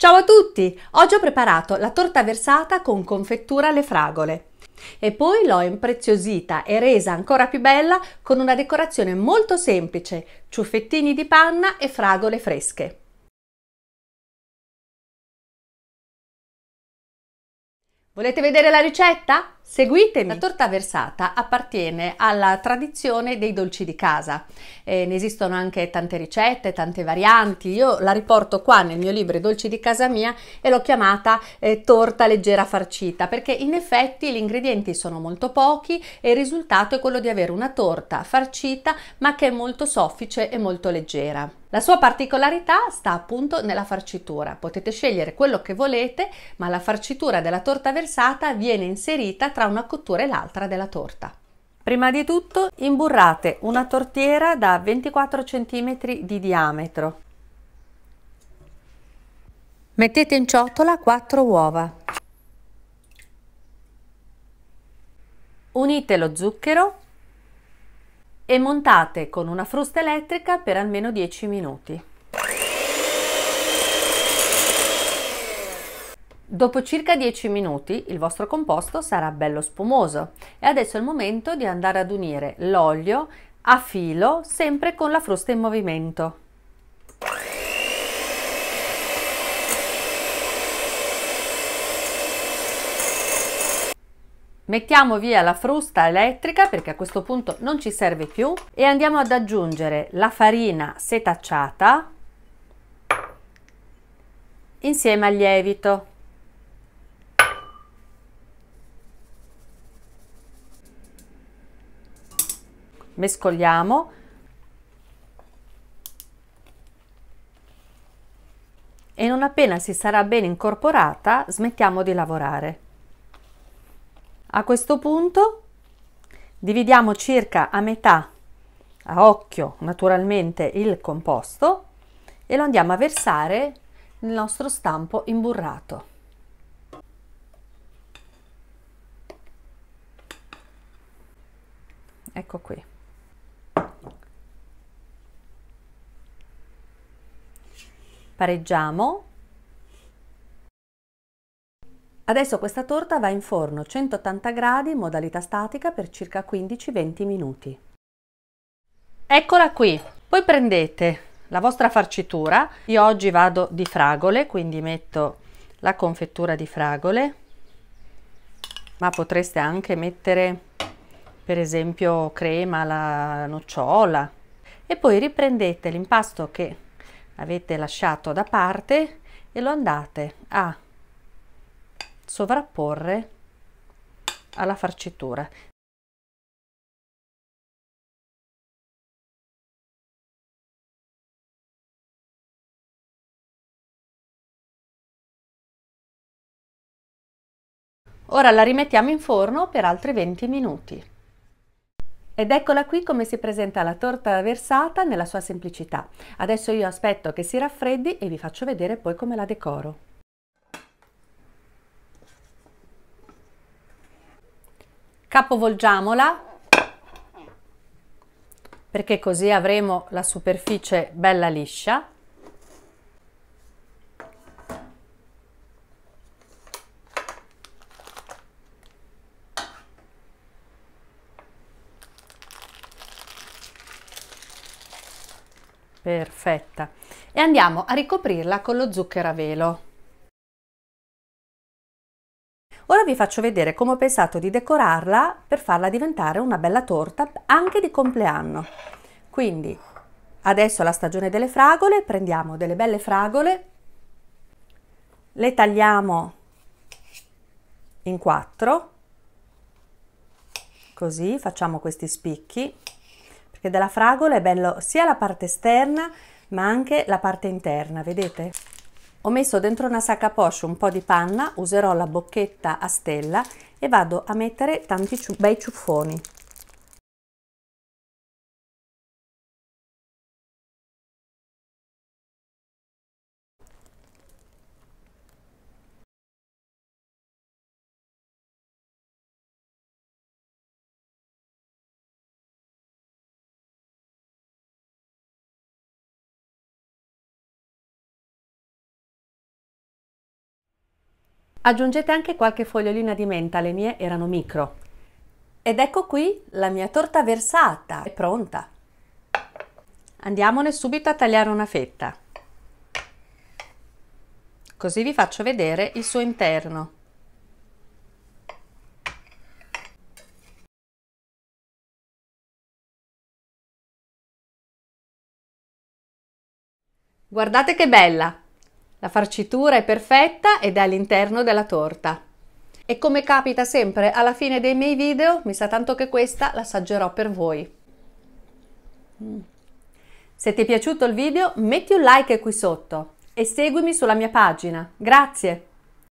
Ciao a tutti! Oggi ho preparato la torta versata con confettura alle fragole e poi l'ho impreziosita e resa ancora più bella con una decorazione molto semplice, ciuffettini di panna e fragole fresche. Volete vedere la ricetta? Seguitemi! La torta versata appartiene alla tradizione dei dolci di casa. Eh, ne esistono anche tante ricette, tante varianti. Io la riporto qua nel mio libro I dolci di casa mia e l'ho chiamata eh, torta leggera farcita perché in effetti gli ingredienti sono molto pochi e il risultato è quello di avere una torta farcita ma che è molto soffice e molto leggera. La sua particolarità sta appunto nella farcitura. Potete scegliere quello che volete, ma la farcitura della torta versata viene inserita tra una cottura e l'altra della torta. Prima di tutto imburrate una tortiera da 24 cm di diametro. Mettete in ciotola 4 uova. Unite lo zucchero e montate con una frusta elettrica per almeno 10 minuti. Dopo circa 10 minuti il vostro composto sarà bello spumoso e adesso è il momento di andare ad unire l'olio a filo sempre con la frusta in movimento. Mettiamo via la frusta elettrica perché a questo punto non ci serve più e andiamo ad aggiungere la farina setacciata insieme al lievito. mescoliamo e non appena si sarà ben incorporata smettiamo di lavorare. A questo punto dividiamo circa a metà a occhio naturalmente il composto e lo andiamo a versare nel nostro stampo imburrato. Ecco qui. Pareggiamo. Adesso questa torta va in forno 180 gradi in modalità statica per circa 15-20 minuti. Eccola qui. Poi prendete la vostra farcitura. Io oggi vado di fragole, quindi metto la confettura di fragole, ma potreste anche mettere per esempio crema la nocciola e poi riprendete l'impasto che avete lasciato da parte e lo andate a sovrapporre alla farcitura. Ora la rimettiamo in forno per altri 20 minuti. Ed eccola qui come si presenta la torta versata nella sua semplicità. Adesso io aspetto che si raffreddi e vi faccio vedere poi come la decoro. Capovolgiamola perché così avremo la superficie bella liscia Perfetta. E andiamo a ricoprirla con lo zucchero a velo. Ora vi faccio vedere come ho pensato di decorarla per farla diventare una bella torta anche di compleanno. Quindi adesso è la stagione delle fragole, prendiamo delle belle fragole, le tagliamo in quattro, così facciamo questi spicchi perché della fragola è bello sia la parte esterna ma anche la parte interna, vedete? Ho messo dentro una sacca poche un po' di panna, userò la bocchetta a stella e vado a mettere tanti bei ciuffoni. Aggiungete anche qualche fogliolina di menta, le mie erano micro. Ed ecco qui la mia torta versata, è pronta. Andiamone subito a tagliare una fetta. Così vi faccio vedere il suo interno. Guardate che bella! La farcitura è perfetta ed è all'interno della torta. E come capita sempre alla fine dei miei video, mi sa tanto che questa l'assaggerò per voi. Mm. Se ti è piaciuto il video metti un like qui sotto e seguimi sulla mia pagina. Grazie!